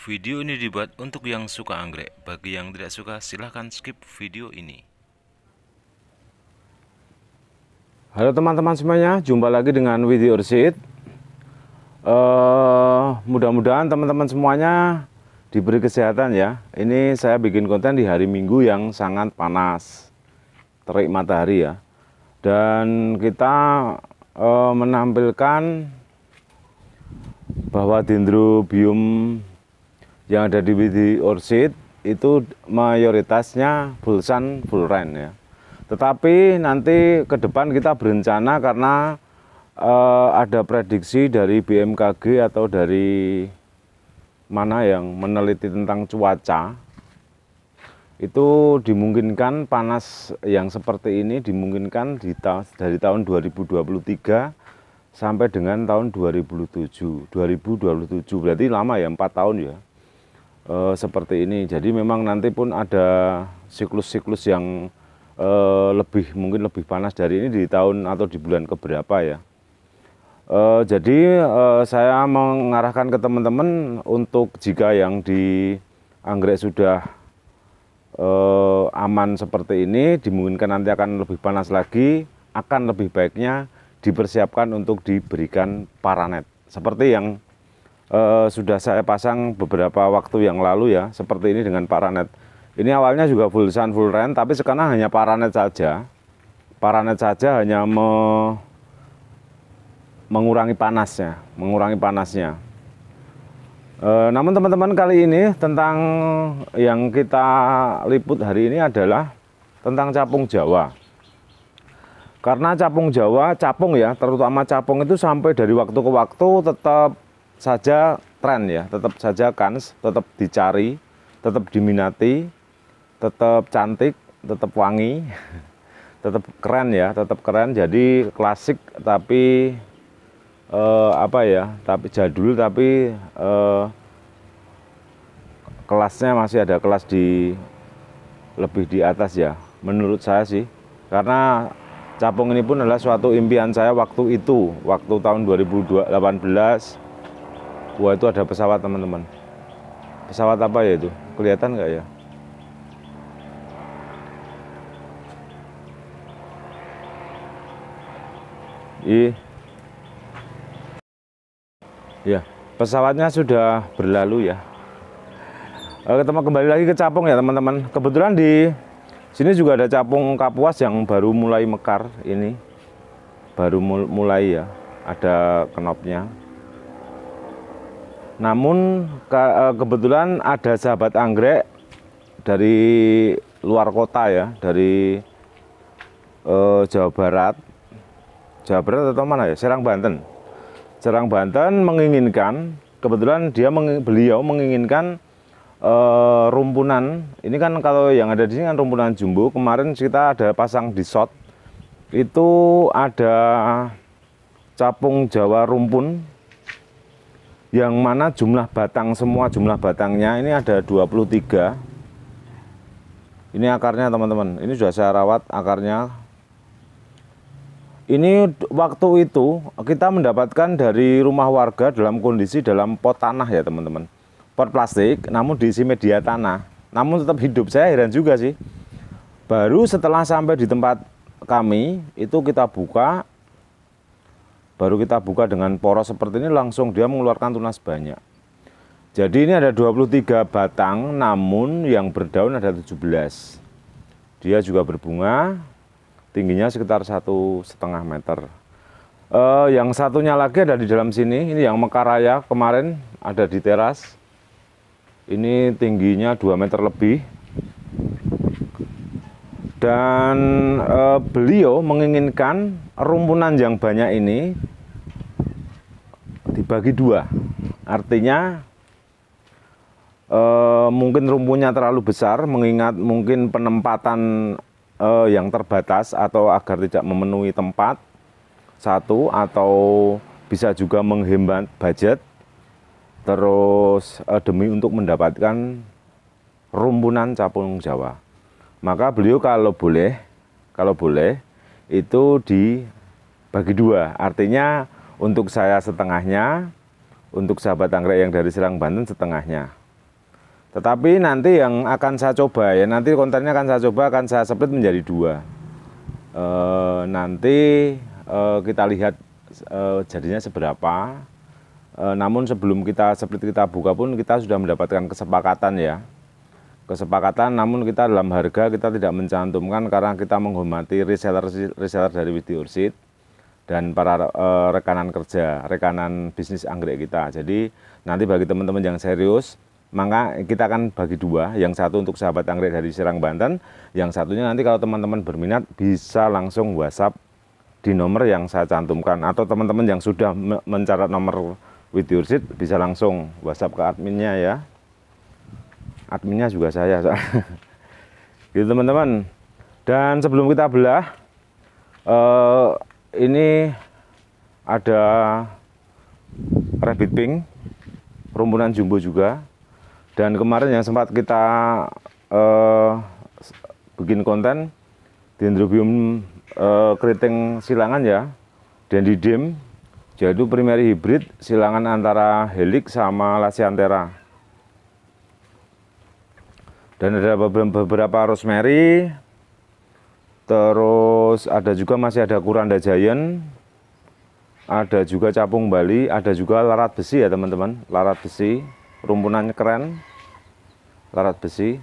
Video ini dibuat untuk yang suka anggrek. Bagi yang tidak suka, silahkan skip video ini. Halo teman-teman semuanya, jumpa lagi dengan video Resit. Uh, Mudah-mudahan teman-teman semuanya diberi kesehatan ya. Ini saya bikin konten di hari Minggu yang sangat panas, terik matahari ya. Dan kita uh, menampilkan bahwa dendrobium yang ada di Widi Orchid itu mayoritasnya bulsan rain ya. Tetapi nanti ke depan kita berencana karena uh, ada prediksi dari BMKG atau dari mana yang meneliti tentang cuaca itu dimungkinkan panas yang seperti ini dimungkinkan di ta dari tahun 2023 sampai dengan tahun 2007 2027 berarti lama ya 4 tahun ya e, seperti ini. Jadi memang nanti pun ada siklus-siklus yang e, lebih mungkin lebih panas dari ini di tahun atau di bulan keberapa ya. E, jadi e, saya mengarahkan ke teman-teman untuk jika yang di anggrek sudah e, aman seperti ini, dimungkinkan nanti akan lebih panas lagi, akan lebih baiknya dipersiapkan untuk diberikan paranet seperti yang uh, sudah saya pasang beberapa waktu yang lalu ya, seperti ini dengan paranet. Ini awalnya juga full sun full rain tapi sekarang hanya paranet saja. Paranet saja hanya me mengurangi panasnya, mengurangi panasnya. E, namun teman-teman kali ini tentang yang kita liput hari ini adalah tentang capung Jawa. Karena capung Jawa, capung ya, terutama capung itu sampai dari waktu ke waktu tetap saja tren ya, tetap saja kans, tetap dicari, tetap diminati, tetap cantik, tetap wangi, tetap keren ya, tetap keren. Jadi klasik tapi eh, apa ya, tapi jadul tapi eh, kelasnya masih ada kelas di lebih di atas ya, menurut saya sih. Karena capung ini pun adalah suatu impian saya waktu itu, waktu tahun 2018 Wah itu ada pesawat teman-teman. Pesawat apa ya itu? Kelihatan nggak ya? I. Ya, pesawatnya sudah berlalu ya. Ketemu kembali lagi ke capung ya teman-teman. Kebetulan di sini juga ada capung kapuas yang baru mulai mekar ini. Baru mulai ya, ada kenopnya. Namun ke, kebetulan ada sahabat anggrek dari luar kota ya, dari eh, Jawa Barat, Jawa Barat atau mana ya, Serang Banten. Serang Banten menginginkan, kebetulan dia meng, beliau menginginkan eh, rumpunan. Ini kan kalau yang ada di sini kan rumpunan jumbo. Kemarin kita ada pasang di shot, itu ada capung Jawa rumpun yang mana jumlah batang semua jumlah batangnya ini ada 23 ini akarnya teman-teman ini sudah saya rawat akarnya ini waktu itu kita mendapatkan dari rumah warga dalam kondisi dalam pot tanah ya teman-teman pot plastik namun diisi media tanah namun tetap hidup saya heran juga sih baru setelah sampai di tempat kami itu kita buka baru kita buka dengan poros seperti ini langsung dia mengeluarkan tunas banyak. Jadi ini ada 23 batang namun yang berdaun ada 17. Dia juga berbunga, tingginya sekitar satu setengah meter. Uh, yang satunya lagi ada di dalam sini, ini yang mekaraya kemarin ada di teras. Ini tingginya 2 meter lebih. Dan uh, beliau menginginkan rumpunan yang banyak ini dibagi dua artinya eh, mungkin rumpunnya terlalu besar mengingat mungkin penempatan eh, yang terbatas atau agar tidak memenuhi tempat satu atau bisa juga menghemat budget terus eh, demi untuk mendapatkan rumpunan capung Jawa maka beliau kalau boleh kalau boleh itu dibagi dua artinya untuk saya setengahnya, untuk sahabat anggrek yang dari Serang Banten setengahnya. Tetapi nanti yang akan saya coba ya, nanti kontennya akan saya coba, akan saya split menjadi dua. E, nanti e, kita lihat e, jadinya seberapa. E, namun sebelum kita split kita buka pun kita sudah mendapatkan kesepakatan ya. Kesepakatan namun kita dalam harga kita tidak mencantumkan karena kita menghormati reseller-reseller dari Widi Ursit dan para e, rekanan kerja, rekanan bisnis anggrek kita. Jadi nanti bagi teman-teman yang serius, maka kita akan bagi dua, yang satu untuk sahabat anggrek dari Serang Banten, yang satunya nanti kalau teman-teman berminat bisa langsung WhatsApp di nomor yang saya cantumkan atau teman-teman yang sudah mencatat nomor seat bisa langsung WhatsApp ke adminnya ya. Adminnya juga saya. gitu teman-teman. Dan sebelum kita belah eh, ini ada rabbit pink, rumpunan jumbo juga. Dan kemarin yang sempat kita uh, bikin konten dendrobium uh, keriting silangan ya, dim, yaitu primary hybrid silangan antara helix sama lasiantera. Dan ada beberapa rosemary, Terus ada juga masih ada Kuranda Giant, ada juga capung Bali, ada juga larat besi ya teman-teman, larat besi, rumpunannya keren, larat besi.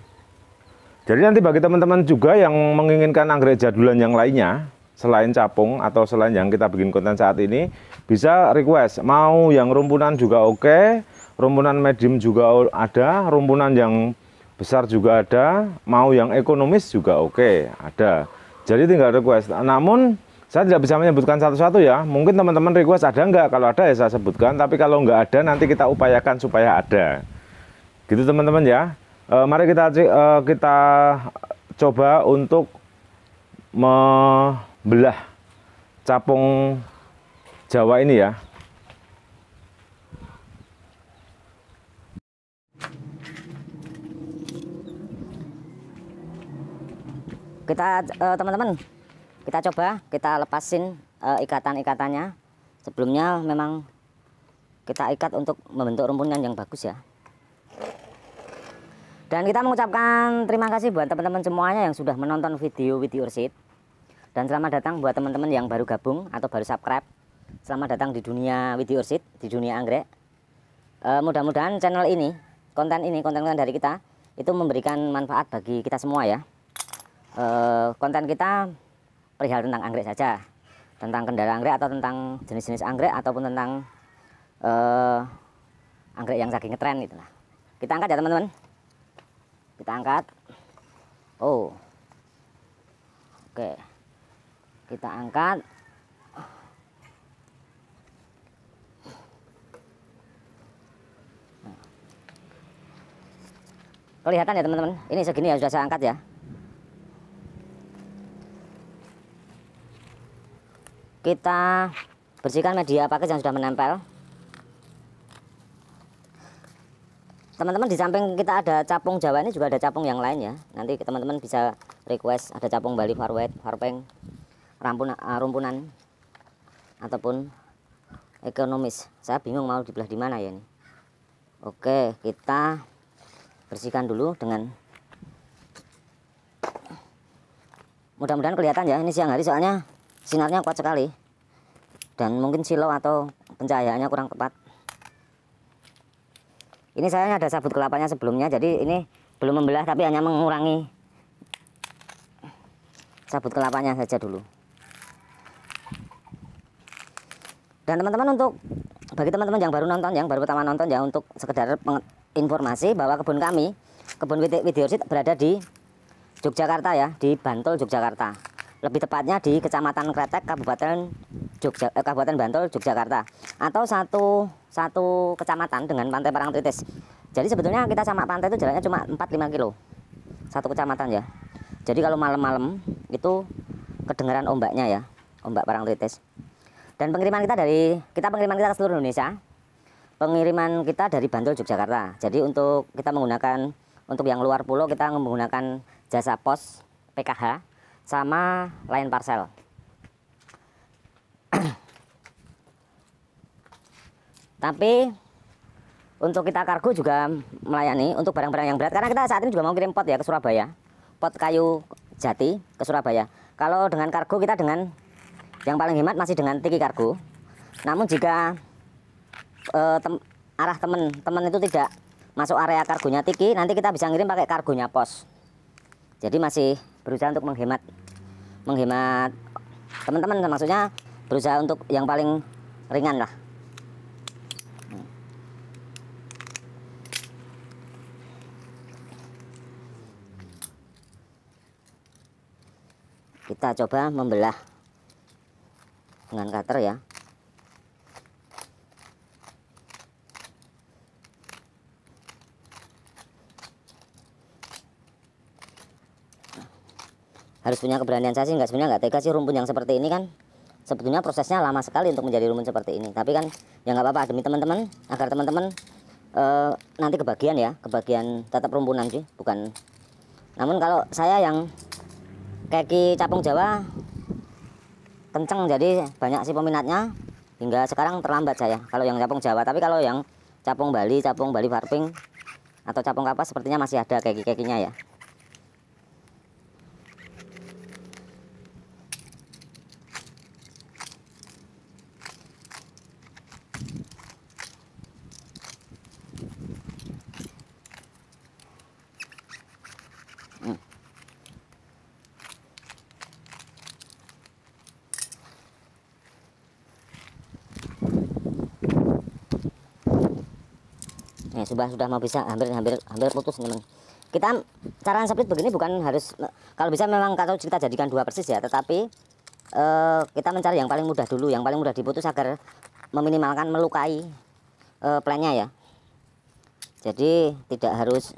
Jadi nanti bagi teman-teman juga yang menginginkan anggrek jadulan yang lainnya, selain capung atau selain yang kita bikin konten saat ini, bisa request, mau yang rumpunan juga oke, rumpunan medium juga ada, rumpunan yang besar juga ada, mau yang ekonomis juga oke, ada. Jadi tinggal request. Namun saya tidak bisa menyebutkan satu-satu ya. Mungkin teman-teman request ada nggak? Kalau ada ya saya sebutkan. Tapi kalau nggak ada nanti kita upayakan supaya ada. Gitu teman-teman ya. E, mari kita e, kita coba untuk membelah capung Jawa ini ya. kita eh, teman-teman uh, kita coba kita lepasin uh, ikatan-ikatannya sebelumnya memang kita ikat untuk membentuk rumpunan yang bagus ya dan kita mengucapkan terima kasih buat teman-teman semuanya yang sudah menonton video video resit dan selamat datang buat teman-teman yang baru gabung atau baru subscribe selamat datang di dunia video resit di dunia anggrek uh, mudah-mudahan channel ini konten ini konten-konten dari kita itu memberikan manfaat bagi kita semua ya Eh, konten kita perihal tentang anggrek saja, tentang kendala anggrek atau tentang jenis-jenis anggrek ataupun tentang eh, anggrek yang sakit ngetren gitu lah. Kita angkat ya teman-teman. Kita angkat. Oh. Oke. Kita angkat. kelihatan ya teman-teman ini segini ya sudah saya angkat ya kita bersihkan media paket yang sudah menempel teman-teman di samping kita ada capung jawa ini juga ada capung yang lain ya nanti teman-teman bisa request ada capung bali farwet farpeng rampun, uh, eh, rumpunan ataupun ekonomis saya bingung mau dibelah di mana ya ini oke kita bersihkan dulu dengan mudah-mudahan kelihatan ya ini siang hari soalnya sinarnya kuat sekali dan mungkin silau atau pencahayaannya kurang tepat ini saya ada sabut kelapanya sebelumnya jadi ini belum membelah tapi hanya mengurangi sabut kelapanya saja dulu dan teman-teman untuk bagi teman-teman yang baru nonton yang baru pertama nonton ya untuk sekedar informasi bahwa kebun kami kebun Widiorsit berada di Yogyakarta ya di Bantul Yogyakarta lebih tepatnya di Kecamatan Kretek, Kabupaten Jogja, eh, Kabupaten Bantul, Yogyakarta, atau satu satu kecamatan dengan Pantai Parang Tritis. Jadi sebetulnya kita sama pantai itu jaraknya cuma 4-5 kilo, satu kecamatan ya. Jadi kalau malam-malam itu kedengaran ombaknya ya, ombak Parang Tritis. Dan pengiriman kita dari kita pengiriman kita ke seluruh Indonesia. Pengiriman kita dari Bantul Yogyakarta. Jadi untuk kita menggunakan untuk yang luar pulau kita menggunakan jasa pos PKH sama lain parcel. Tapi untuk kita kargo juga melayani untuk barang-barang yang berat karena kita saat ini juga mau kirim pot ya ke Surabaya. Pot kayu jati ke Surabaya. Kalau dengan kargo kita dengan yang paling hemat masih dengan tiki kargo. Namun jika eh, tem, arah teman-teman itu tidak masuk area kargonya tiki, nanti kita bisa ngirim pakai kargonya pos. Jadi masih berusaha untuk menghemat menghemat teman-teman maksudnya berusaha untuk yang paling ringan lah kita coba membelah dengan cutter ya harus punya keberanian saya sih nggak sebenarnya nggak tega sih rumpun yang seperti ini kan sebetulnya prosesnya lama sekali untuk menjadi rumpun seperti ini tapi kan ya nggak apa-apa demi teman-teman agar teman-teman e, nanti kebagian ya kebagian tetap rumpunan sih bukan namun kalau saya yang keki capung Jawa kenceng jadi banyak sih peminatnya hingga sekarang terlambat saya kalau yang capung Jawa tapi kalau yang capung Bali capung Bali Farping atau capung kapas sepertinya masih ada keki-kekinya ya sudah sudah mau bisa hampir hampir hampir putus teman kita cara split begini bukan harus kalau bisa memang kalau kita jadikan dua persis ya tetapi eh, kita mencari yang paling mudah dulu yang paling mudah diputus agar meminimalkan melukai eh, plannya ya jadi tidak harus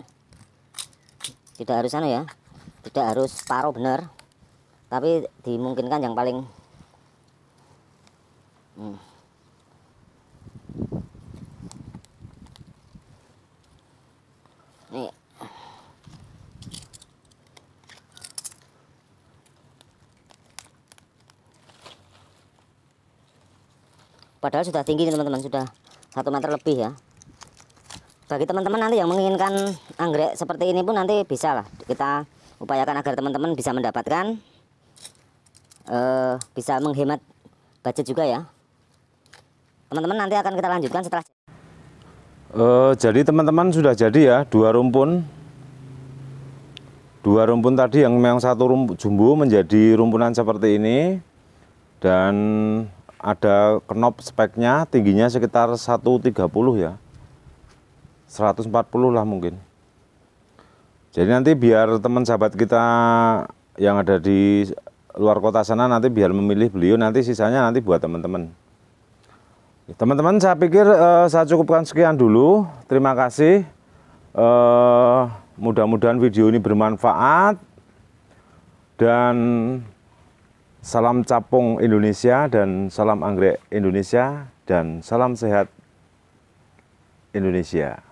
tidak harus anu ya tidak harus paruh bener tapi dimungkinkan yang paling hmm. padahal sudah tinggi teman-teman sudah satu meter lebih ya bagi teman-teman nanti yang menginginkan anggrek seperti ini pun nanti bisa lah kita upayakan agar teman-teman bisa mendapatkan eh, bisa menghemat budget juga ya teman-teman nanti akan kita lanjutkan setelah eh, jadi teman-teman sudah jadi ya dua rumpun dua rumpun tadi yang memang satu rumpun jumbo menjadi rumpunan seperti ini dan ada knop speknya tingginya sekitar 130 ya 140 lah mungkin jadi nanti biar teman sahabat kita yang ada di luar kota sana nanti biar memilih beliau nanti sisanya nanti buat teman-teman teman-teman saya pikir eh, saya cukupkan sekian dulu terima kasih eh, mudah-mudahan video ini bermanfaat dan Salam capung Indonesia dan salam anggrek Indonesia dan salam sehat Indonesia.